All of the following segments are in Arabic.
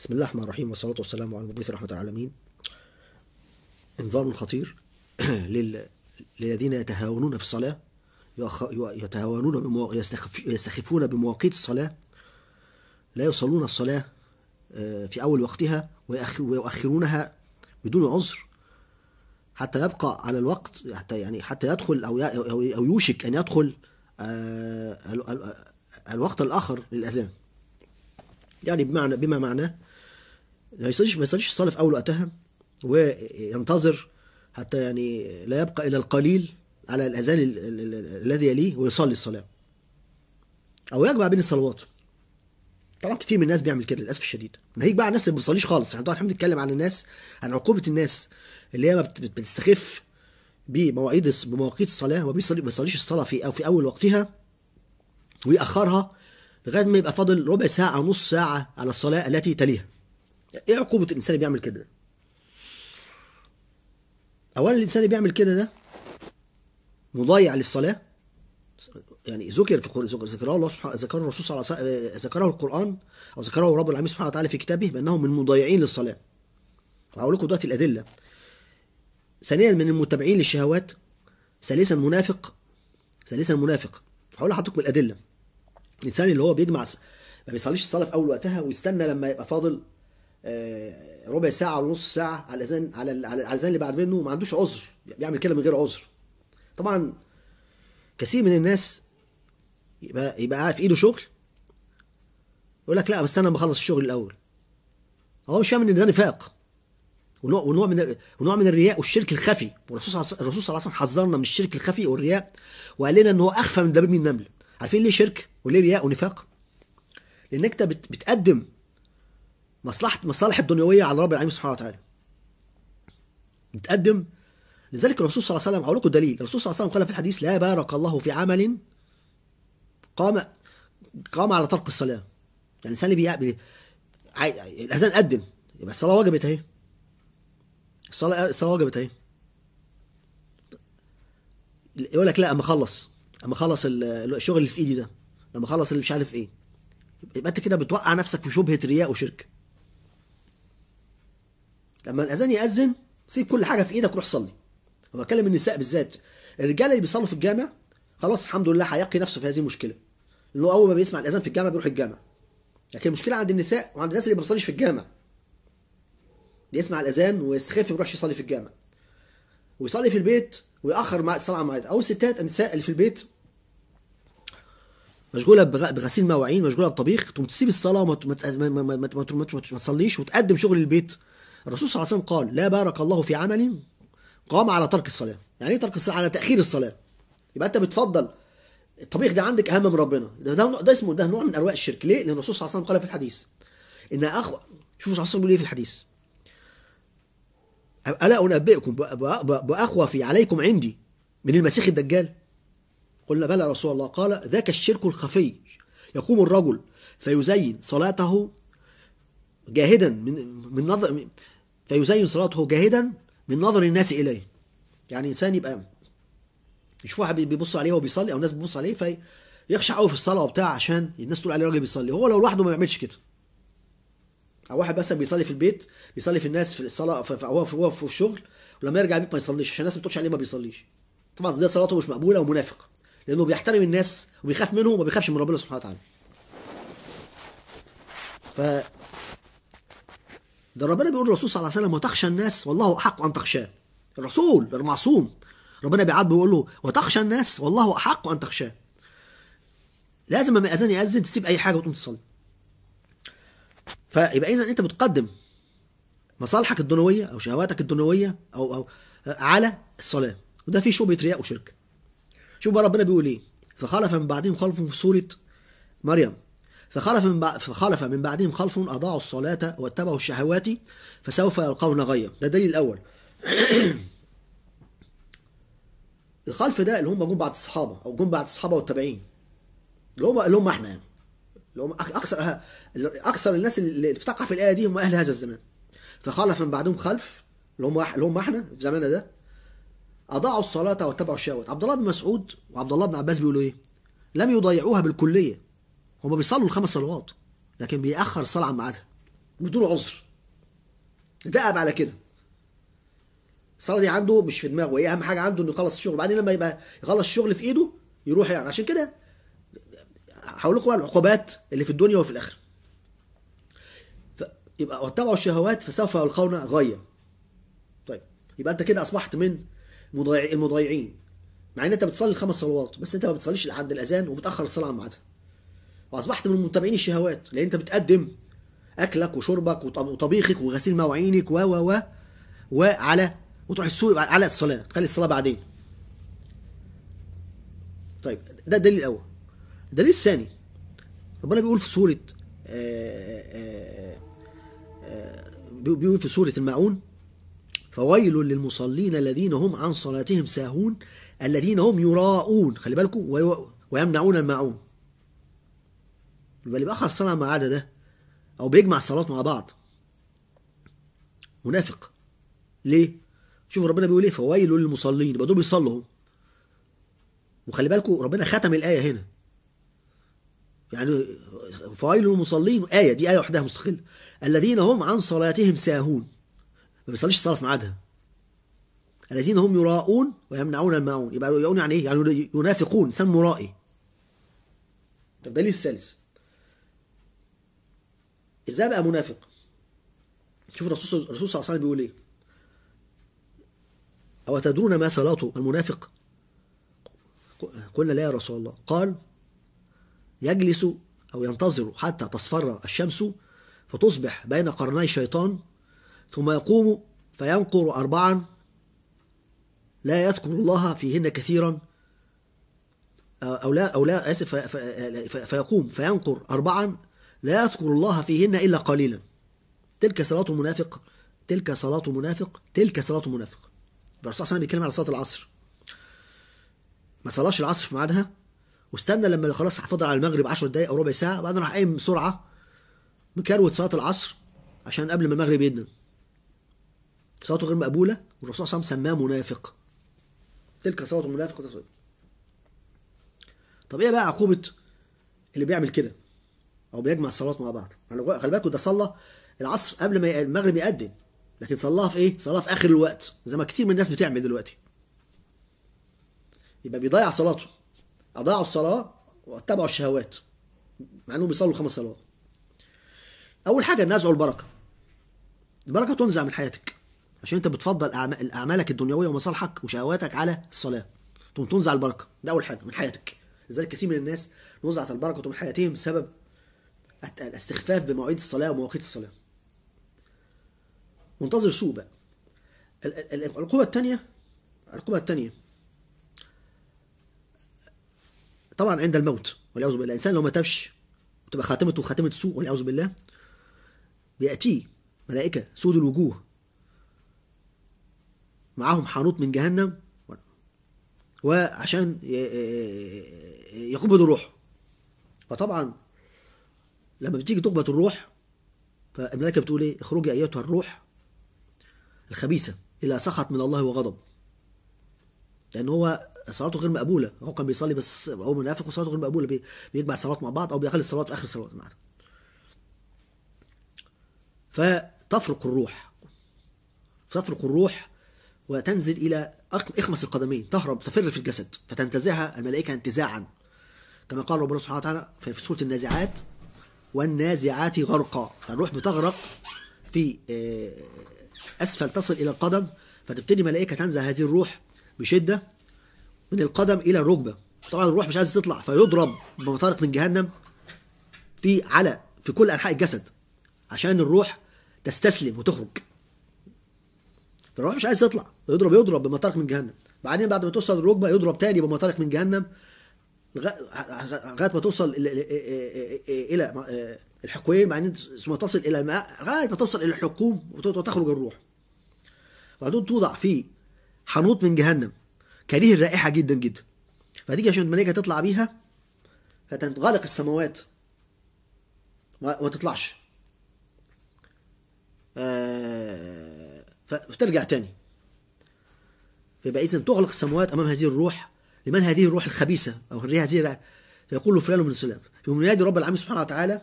بسم الله الرحمن الرحيم والصلاة والسلام على مبعوث رحمة العالمين انذار خطير للذين يتهاونون في الصلاة يتهاونون بمو... يستخف... يستخفون بمواقيت الصلاة لا يصلون الصلاة آه، في أول وقتها ويؤخرونها بدون عذر حتى يبقى على الوقت حتى يعني حتى يدخل أو, ي... أو يوشك أن يدخل آه، الوقت الآخر للأذان يعني بمعنى بما معناه لا يصليش ما يصليش الصلاه في اول وقتها وينتظر حتى يعني لا يبقى الا القليل على الاذان الذي يليه ويصلي الصلاه او يجمع بين الصلوات طبعا كتير من الناس بيعمل كده للاسف الشديد ناهيك بقى على الناس اللي ما بتصليش خالص يعني طبعا احنا بنتكلم عن الناس عن عقوبه الناس اللي هي ما بتستخف بمواعيد بمواقيت الصلاه وما بيصليش الصلاه في او في اول وقتها ويأخرها لغايه ما يبقى فاضل ربع ساعه او نص ساعه على الصلاه التي تليها ايه عقوبه الانسان اللي بيعمل كده اولا الانسان اللي بيعمل كده ده مضيع للصلاه يعني ذكر في القران ذكره الله سبحانه ذكره الرسول صلى الله عليه وسلم آه، ذكره القران او ذكره رب العالمين سبحانه وتعالى في كتابه بانه من مضيعين للصلاه هقول لكم دلوقتي الادله ثانيا من المتبعين للشهوات ثالثا منافق ثالثا منافق هقول لحضرتكم الادله الانسان اللي هو بيجمع ما بيصليش الصلاه في اول وقتها ويستنى لما يبقى فاضل آه، ربع ساعه ونص نص ساعه على الاذان على الاذان اللي بعد منه ما عندوش عذر بيعمل كده من غير عذر طبعا كثير من الناس يبقى يبقى قاعد في ايده شغل يقول لك لا بس انا بخلص الشغل الاول هو مش فاهم ان ده نفاق ونوع ونوع من ونوع من الرياء والشرك الخفي والرسول صلى الله عليه وسلم حذرنا من الشرك الخفي والرياء وقال لنا ان هو اخفى من دبيب النمل عارفين ليه شرك وليه رياء ونفاق لانك انت بتقدم مصلحة مصالح الدنيوية على رب العالمين سبحانه وتعالى بتقدم لذلك الرسول صلى الله عليه وسلم أقول لكم دليل الرسول صلى الله عليه وسلم قال في الحديث لا بارك الله في عمل قام قام على ترك الصلاة يعني الإنسان اللي بيقابل الأذان قدم يبقى الصلاة وجبت أهي الصلاة الصلاة وجبت أهي يقول لك لا أما أخلص أما أخلص الشغل اللي في إيدي ده لما أخلص اللي مش عارف إيه يبقى أنت كده بتوقع نفسك في شبهة رياء وشرك لما الاذان ياذن سيب كل حاجه في ايدك وروح صلي انا بتكلم النساء بالذات الرجاله اللي بيصلوا في الجامع خلاص الحمد لله هيقي نفسه في هذه المشكله لانه اول ما بيسمع الاذان في الجامع بيروح الجامع لكن المشكله عند النساء وعند الناس اللي ما بتصليش في الجامع بيسمع الاذان ويستخف ما بيروحش يصلي في الجامع ويصلي في البيت ويأخر مع الصلاة مع أو الستات النساء اللي في البيت مشغولة بغسيل مواعين مشغولة بطبيخ تقوم تسيب الصلاة وما ما ما ما, ما, ما, ما, ما تصليش وتقدم شغل البيت الرسول صلى الله عليه وسلم قال لا بارك الله في عمل قام على ترك الصلاة يعني ايه ترك الصلاة على تأخير الصلاة يبقى انت بتفضل الطبيخ ده عندك اهم من ربنا ده, ده, ده اسمه ده نوع من انواع الشرك ليه؟ لان الرسول صلى الله عليه وسلم قال في الحديث ان اخو شوفوا صلى الله عليه وسلم بيقول ايه في الحديث الا انبئكم باخوف عليكم عندي من المسيح الدجال قلنا بلى رسول الله قال ذاك الشرك الخفي يقوم الرجل فيزين صلاته جاهدا من من نظر فيزين صلاته جاهدا من نظر الناس إليه يعني إنسان يبقى واحد بيبص عليه وهو بيصلي أو الناس بتبص عليه فيخشع قوي في الصلاة وبتاع عشان الناس تقول عليه راجل بيصلي هو لو لوحده ما بيعملش كده أو واحد مثلا بيصلي في البيت بيصلي في الناس في الصلاة في هو في, في الشغل ولما يرجع البيت ما يصليش عشان الناس ما بتقولش عليه ما بيصليش طبعا دي صلاته مش مقبولة ومنافق لأنه بيحترم الناس وبيخاف منهم وما بيخافش من ربنا سبحانه وتعالى ده ربنا بيقول الرسول صلى الله عليه وسلم وتخشى الناس والله احق ان تخشاه الرسول المعصوم ربنا بيعاتبه بيقول له وتخشى الناس والله احق ان تخشاه لازم لما الاذان ياذن تسيب اي حاجه وتقوم تصلي فيبقى اذا انت بتقدم مصالحك الدنيويه او شهواتك الدنيويه او او على الصلاه وده فيه شبهة رياء وشرك شوف بقى ربنا بيقول ايه فخلف من بعدهم خلف في سوره مريم فخلف من, بعد فخلف من بعدهم خلف أضاعوا الصلاة واتبعوا الشهوات فسوف يلقون غيا ده الدليل الأول الخلف ده اللي هم جم بعد الصحابة أو جم بعد الصحابة والتابعين اللي هم اللي هم احنا يعني اللي هم أكثر أكثر الناس اللي بتقع في الآية دي هم أهل هذا الزمان فخلف من بعدهم خلف اللي هم اللي هم احنا في زماننا ده أضاعوا الصلاة واتبعوا الشهوات عبد الله بن مسعود وعبد الله بن عباس بيقولوا إيه؟ لم يضيعوها بالكلية هما بيصلوا الخمس صلوات لكن بيأخر الصلاة عن ميعادها بدون عذر ده على كده الصلاه دي عنده مش في دماغه ايه اهم حاجه عنده انه يخلص الشغل بعدين لما يبقى يخلص الشغل في ايده يروح يعني عشان كده هقول لكم بقى العقوبات اللي في الدنيا وفي الاخره يبقى واتبعوا الشهوات فسوف يلقون غيا طيب يبقى انت كده اصبحت من المضيعين مع ان انت بتصلي الخمس صلوات بس انت ما بتصليش عند الاذان وبتاخر الصلاه عن ميعادها واصبحت من متابعين الشهوات لان انت بتقدم اكلك وشربك وطبيخك وغسيل مواعينك و و و وعلى وتروح السوق على الصلاه تخلي الصلاه بعدين طيب ده الدليل الاول الدليل الثاني ربنا بيقول في سوره آآ آه، آآ آه، آه، بيقول في سوره الماعون فويل للمصلين الذين هم عن صلاتهم ساهون الذين هم يراءون خلي بالكم ويمنعون الماعون يبقى اللي بيأخر خلصان على الميعاد ده او بيجمع الصلوات مع بعض منافق ليه؟ شوف ربنا بيقول ايه فويل للمصلين يبقى دول بيصلوا وخلي بالكم ربنا ختم الايه هنا يعني فويل للمصلين ايه دي ايه وحدها مستقله الذين هم عن صلاتهم ساهون ما بيصليش الصلاه في ميعادها الذين هم يراءون ويمنعون الماعون يبقى يراءون يعني ايه؟ يعني ينافقون سموا رائي طب ليه الثالث ازاي بقى منافق شوف الرسول الرسول صلى الله عليه وسلم بيقول ايه او تدرون ما صلاته المنافق قلنا لا يا رسول الله قال يجلس او ينتظر حتى تصفر الشمس فتصبح بين قرني شيطان ثم يقوم فينقر اربعا لا يذكر الله فيهن كثيرا او لا او لا اسف فيقوم فينقر اربعا لا يذكر الله فيهن إلا قليلا تلك صلاة منافق تلك صلاة منافق تلك صلاة منافق الرسول صلى الله عليه وسلم بيتكلم على صلاة العصر ما صلاش العصر في ميعادها واستنى لما خلاص فاضل على المغرب 10 دقايق او ربع ساعه بعدين راح قايم بسرعه مكروت صلاه العصر عشان قبل ما المغرب يدن صلاته غير مقبوله والرسول صلى الله عليه وسلم سماه منافق تلك صلاه المنافق طب ايه بقى عقوبه اللي بيعمل كده او بيجمع الصلوات مع بعض يعني خلي بالكوا ده صلى العصر قبل ما المغرب يأذن لكن صلاها في ايه؟ صلاها في اخر الوقت زي ما كتير من الناس بتعمل دلوقتي يبقى بيضيع صلاته اضاعوا الصلاه واتبعوا الشهوات مع انهم بيصلوا خمس صلوات اول حاجه نزعوا البركه البركه تنزع من حياتك عشان انت بتفضل اعمالك الدنيويه ومصالحك وشهواتك على الصلاه تقوم تنزع البركه ده اول حاجه من حياتك لذلك كثير من الناس نزعت البركه من حياتهم بسبب الاستخفاف بمواعيد الصلاة ومواقيت الصلاة منتظر سوء بقى العقوبة الثانية العقوبة الثانية طبعا عند الموت والعياذ بالله الإنسان لو ما تابش وتبقى خاتمته خاتمة سوء والعياذ بالله بيأتيه ملائكة سود الوجوه معاهم حانوت من جهنم وعشان يقبضوا روحه فطبعا لما بتيجي تقبض الروح فالملائكة بتقول إيه؟ اخرجي أيتها الروح الخبيثة إلى سخط من الله وغضب لأن هو صلاته غير مقبولة هو كان بيصلي بس هو منافق وصلاته غير مقبولة بيجمع الصلوات مع بعض أو بيخلي الصلوات في آخر الصلوات معنا فتفرق الروح تفرق الروح وتنزل إلى إخمس القدمين تهرب تفر في الجسد فتنتزعها الملائكة انتزاعا كما قال ربنا سبحانه وتعالى في سورة النازعات والنازعات غرقا فالروح بتغرق في آه، أسفل تصل إلى القدم فتبتدي ملائكة تنزع هذه الروح بشدة من القدم إلى الركبة طبعا الروح مش عايزة تطلع فيضرب بمطارق من جهنم في على في كل أنحاء الجسد عشان الروح تستسلم وتخرج فالروح مش عايز تطلع يضرب يضرب بمطارق من جهنم بعدين بعد ما توصل الركبه يضرب تاني بمطارق من جهنم لغايه ما توصل الى الحكوين بعدين ثم تصل الى الماء لغايه ما توصل الى الحقوم وتخرج الروح وبعدين توضع في حنوط من جهنم كريه الرائحه جدا جدا فتيجي عشان الملائكه تطلع بيها فتنغلق السماوات ما تطلعش آه، فترجع تاني فيبقى اذا تغلق السماوات امام هذه الروح لمن هذه الروح الخبيثة أو هذه فيقول له فلان بن سلام يوم ينادي رب العالمين سبحانه وتعالى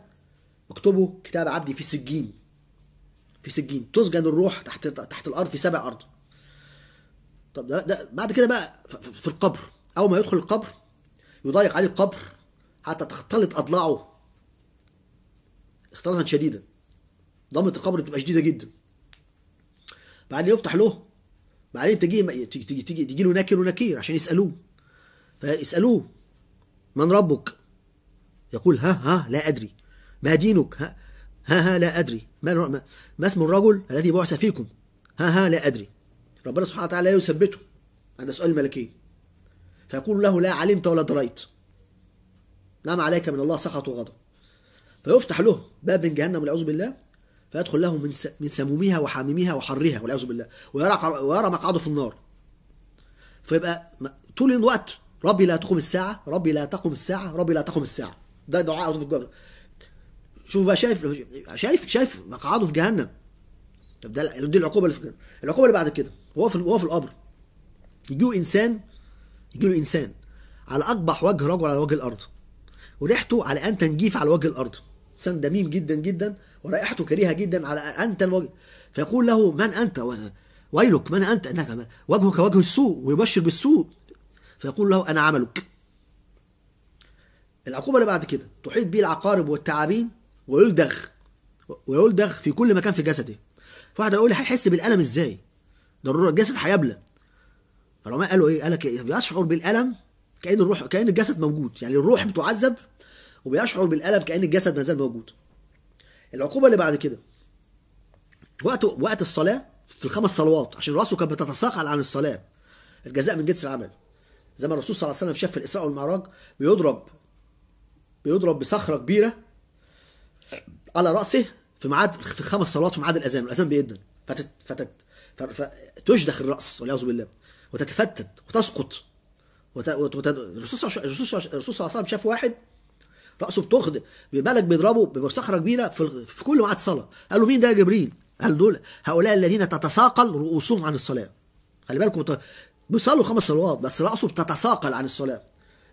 اكتبوا كتاب عبدي في سجين في سجين تسجن الروح تحت تحت الارض في سبع ارض طب ده, ده بعد كده بقى في القبر اول ما يدخل القبر يضايق عليه القبر حتى تختلط اضلاعه اختلاطا شديدا ضمة القبر بتبقى شديده جدا بعدين يفتح له بعدين تجي تجي تجي, تجي له نكر ونكير عشان يسالوه فيسألوه من ربك يقول ها ها لا أدري ما دينك ها ها, ها لا أدري ما, ما اسم الرجل الذي بعث فيكم ها ها لا أدري ربنا سبحانه وتعالى يثبته عند سؤال الملكية فيقول له لا علمت ولا دريت نعم عليك من الله سخط وغضب فيفتح له باب من جهنم والعياذ بالله فيدخل له من من سمومها وحاميمها وحرها والعياذ بالله ويرى ويرى مقعده في النار فيبقى طول الوقت ربي لا تقوم الساعة ربي لا تقوم الساعة ربي لا تقوم الساعة ده دعاء في الجبر شوف بقى شايف شايف شايف مقعده في جهنم طب ده دي العقوبة اللي في الجنة العقوبة اللي بعد كده وهو في هو في القبر يجيله إنسان يجيله إنسان على أقبح وجه رجل على وجه الأرض وريحته على أن تنجيف على وجه الأرض إنسان دميم جدا جدا ورائحته كريهة جدا على أنت الوجه فيقول له من أنت ويلك من أنت أنك وجهك وجه السوء ويبشر بالسوء فيقول له أنا عملك العقوبة اللي بعد كده تحيط به العقارب والتعابين ويلدغ ويلدغ في كل مكان في جسده فواحد هيقول لي هيحس بالألم إزاي ضرورة الجسد هيبلى فالعلماء قالوا إيه قال لك بيشعر إيه؟ بالألم كأن الروح كأن الجسد موجود يعني الروح بتعذب وبيشعر بالألم كأن الجسد ما زال موجود العقوبة اللي بعد كده وقت وقت الصلاة في الخمس صلوات عشان راسه كانت بتتساقل عن الصلاة الجزاء من جنس العمل زي ما الرسول صلى الله عليه وسلم شاف في الاسراء والمعراج بيضرب بيضرب بصخره كبيره على راسه في ميعاد في خمس صلوات في ميعاد الاذان الاذان بيدن فتت فتت فتشدخ الراس والعياذ بالله وتتفتت وتسقط وت... وت... الرسول صلى الله عليه وسلم شاف واحد راسه بتخد بملك بيضربه بصخره كبيره في, في كل ميعاد صلاه قال له مين ده يا جبريل قال دول هؤلاء الذين تتساقل رؤوسهم عن الصلاه خلي بالكم بيصلوا خمس صلوات بس رأسه بتتثاقل عن الصلاة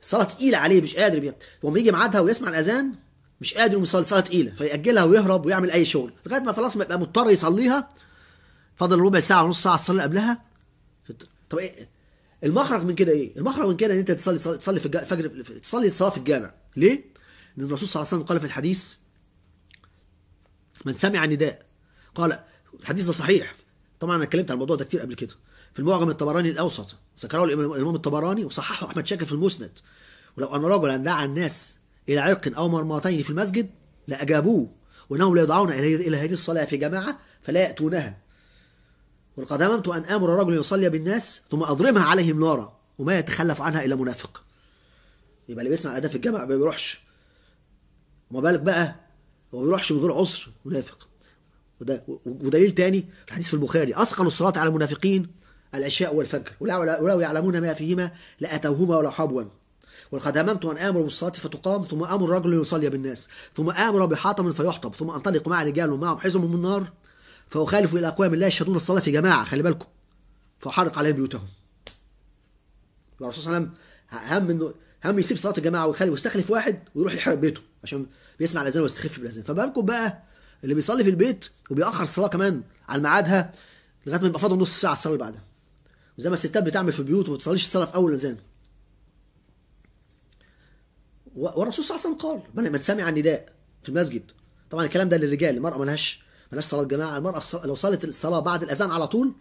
الصلاة تقيلة عليه مش قادر بيها وما يجي ميعادها ويسمع الأذان مش قادر يصلي صلاة تقيلة فيأجلها ويهرب ويعمل أي شغل لغاية ما خلاص ما يبقى مضطر يصليها فضل ربع ساعة ونص ساعة الصلاة قبلها طب إيه المخرج من كده إيه؟ المخرج من كده إن أنت تصلي تصلي في الفجر تصلي الصلاة في الجامع ليه؟ لأن الرسول صلى الله عليه وسلم قال في الحديث من سمع النداء قال الحديث ده صحيح طبعا انا اتكلمت عن الموضوع ده كتير قبل كده في المعجم الطبراني الاوسط ذكره الامام الطبراني وصححه احمد شاكر في المسند ولو ان رجلا دعا الناس الى عرق او مرمتين في المسجد لاجابوه وانهم لا يدعون الى هذه الصلاه في جماعه فلا ياتونها ولقد هممت ان امر رجلا يصلي بالناس ثم اضرمها عليهم نارا وما يتخلف عنها الا منافق يبقى اللي بيسمع الاذان في الجامعه ما بيروحش وما بالك بقى هو ما بيروحش من غير عذر منافق وده ودليل تاني الحديث في البخاري اثقل الصلاه على المنافقين العشاء والفجر ولو يعلمون ما فيهما لأتوهما ولو حبوا ولقد هممت أن آمر بالصلاة فتقام ثم آمر الرجل يصلي بالناس ثم آمر بحطم فيحطب ثم أنطلق مع رجال ومعهم حزم من النار فأخالف إلى أقوام لا يشهدون الصلاة في جماعة خلي بالكم فأحرق عليهم بيوتهم الرسول صلى الله عليه وسلم هم إنه هم يسيب صلاة الجماعة ويخلي ويستخلف واحد ويروح يحرق بيته عشان بيسمع الأذان ويستخف بالأذان فبالكم بقى اللي بيصلي في البيت وبيأخر الصلاة كمان على ميعادها لغاية ما يبقى فاضل نص ساعة الصلاة اللي بعدها زي ما الستات بتعمل في البيوت وما بتصليش الصلاه في اول الاذان والرسول صلى الله عليه وسلم قال من سمع النداء في المسجد طبعا الكلام ده للرجال المراه ملهاش ملهاش صلاه جماعه المراه لو صلت الصلاه بعد الاذان على طول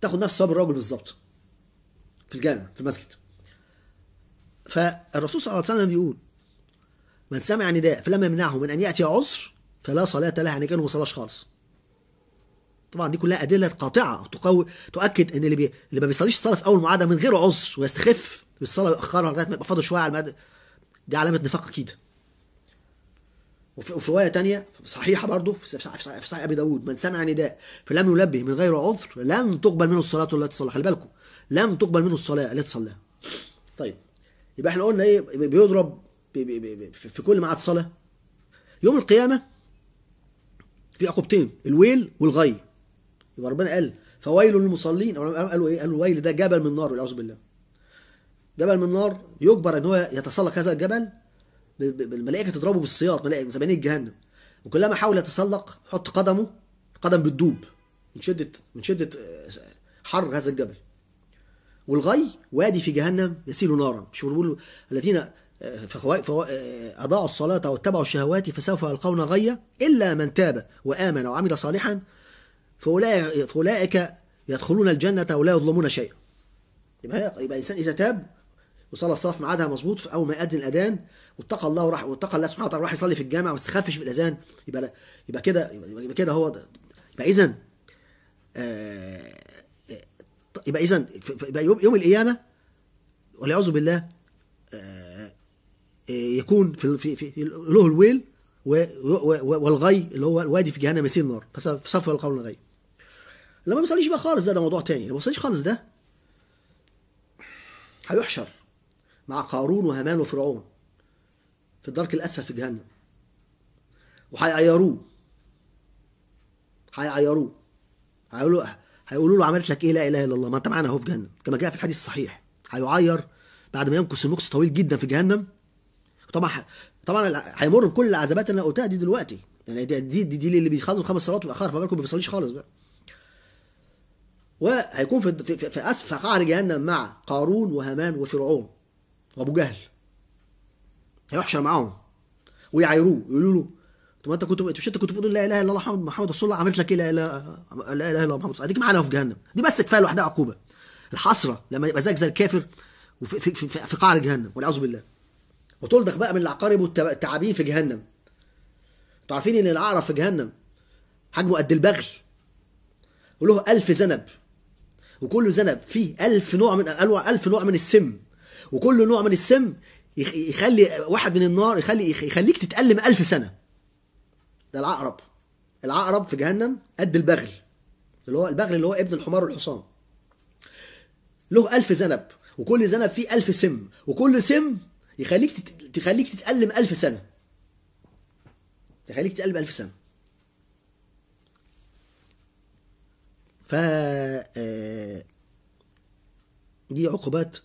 تاخد نفس ثواب الراجل بالظبط في الجامع في المسجد فالرسول صلى الله عليه وسلم بيقول من سمع نداء فلم يمنعه من ان ياتي عذر فلا صلاه له يعني كانه ما صلاش خالص طبعا دي كلها ادله قاطعه تقوي تؤكد ان اللي بي... اللي ما بيصليش الصلاه في اول معاده من غير عذر ويستخف بالصلاه ويأخرها لغايه ما يبقى فاضل شويه على المعاده دي علامه نفاق اكيد وفي, روايه ثانيه صحيحه برضه في صحيح في ابي داود من سمع نداء فلم يلبه من غير عذر لم تقبل منه الصلاه التي صلى خلي بالكم لم تقبل منه الصلاه التي صلاها طيب يبقى احنا قلنا ايه بيضرب بي بي بي في كل ميعاد صلاه يوم القيامه في عقوبتين الويل والغي يبقى ربنا قال فويل للمصلين قالوا ايه؟ قالوا الويل ده جبل من نار والعياذ بالله. جبل من نار يجبر ان هو يتسلق هذا الجبل بالملائكه تضربه بالسياط ملائكه زبانيه جهنم وكلما حاول يتسلق يحط قدمه قدم بتدوب من شده من شده آه، حر هذا الجبل. والغي وادي في جهنم يسيل نارا مش بنقول الذين آه، آه، أضاعوا الصلاة واتبعوا الشهوات فسوف يلقون غيا إلا من تاب وآمن وعمل صالحا فأولئك يدخلون الجنة ولا يظلمون شيئا يبقى يبقى الإنسان إذا تاب وصلى الصلاة في ميعادها مظبوط أول ما يأذن الأذان واتقى الله وراح واتقى الله سبحانه وتعالى وراح يصلي في الجامع وما استخفش في الأذان يبقى يبقى كده يبقى كده هو يبقى إذا آه، يبقى إذا يبقى يوم, يوم القيامة والعياذ بالله آه، آه، يكون في في, في له الويل والغي اللي هو الوادي في جهنم يسير النار فسوف القول الغي اللي ما بيصليش بقى خالص ده ده موضوع تاني اللي ما بيصليش خالص ده هيحشر مع قارون وهامان وفرعون في الدرك الاسفل في جهنم وهيعيروه هيعيروه هيقولوا هيقولوا له عملت لك ايه لا اله الا الله ما انت معانا اهو في جهنم كما جاء في الحديث الصحيح هيعير بعد ما يمكث المكث طويل جدا في جهنم طبعا طبعا هيمر بكل العذابات اللي انا قلتها دي دلوقتي يعني دي دي, دي, دي اللي بيخلوا الخمس صلوات متاخر فما بالكم ما بيصليش خالص بقى وهيكون في في في اسفل قعر جهنم مع قارون وهامان وفرعون وابو جهل هيحشر معاهم ويعايروه يقولوا له طب ما انت كنت مش انت كنت بتقول لا اله الا الله محمد محمد رسول الله عملت لك ايه لا اله لا اله الا الله محمد رسول الله معانا في جهنم دي بس كفايه لوحدها عقوبه الحسره لما يبقى زيك زي الكافر وفي في في, في قعر جهنم والعياذ بالله وتلدغ بقى من العقارب والتعابين في جهنم انتوا عارفين ان العقرب في جهنم حجمه قد البغل وله ألف ذنب وكل ذنب فيه ألف نوع من ألف نوع من السم وكل نوع من السم يخلي واحد من النار يخلي يخليك تتألم ألف سنة ده العقرب العقرب في جهنم قد البغل اللي هو البغل اللي هو ابن الحمار والحصان له ألف ذنب وكل ذنب فيه ألف سم وكل سم يخليك تخليك تتألم ألف سنة يخليك تتألم ألف سنة ف آه، دي عقوبات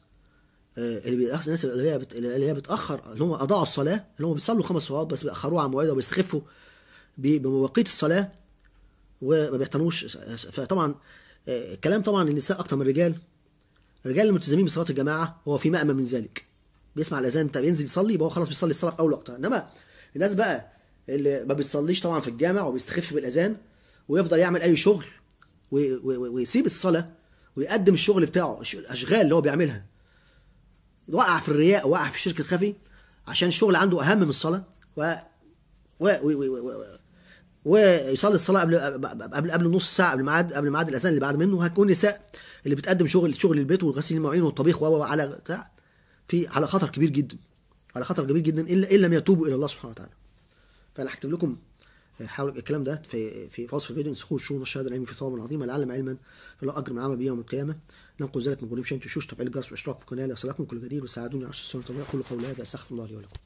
آه، اللي الناس اللي هي اللي هي بتاخر اللي هم اضاعوا الصلاه اللي هم بيصلوا خمس صلوات بس بيأخروها عن موعدها وبيستخفوا بمواقيت الصلاه وما بيعتنوش فطبعا الكلام آه، طبعا النساء اكتر من الرجال الرجال الملتزمين بصلاه الجماعه هو في مأمن من ذلك بيسمع الاذان طب ينزل يصلي يبقى هو خلاص بيصلي الصلاه في اول وقتها انما الناس بقى اللي ما بيصليش طبعا في الجامع وبيستخف بالاذان ويفضل يعمل اي شغل ويسيب الصلاه ويقدم الشغل بتاعه الاشغال اللي هو بيعملها وقع في الرياء وقع في الشرك الخفي عشان الشغل عنده اهم من الصلاه و و و و و ويصلي الصلاه قبل قبل قبل نص ساعه قبل ميعاد قبل ميعاد الاذان اللي بعد منه هتكون نساء اللي بتقدم شغل شغل البيت وغسيل المواعين والطبيخ و على بتاع في على خطر كبير جدا على خطر كبير جدا الا ان لم يتوبوا الى الله سبحانه وتعالى فانا هكتب لكم حاول الكلام ده في في وصف الفيديو انسخوه شو هذا العلميه في ثواب عظيم العلم علما فله اجر من عمل بيوم القيامه ننقل ذلك من جريم شنت وشوش تفعيل الجرس واشتراك في القناه ليصلكم كل جديد وساعدوني على سنوات قولوا قولي هذا استغفر الله لي ولكم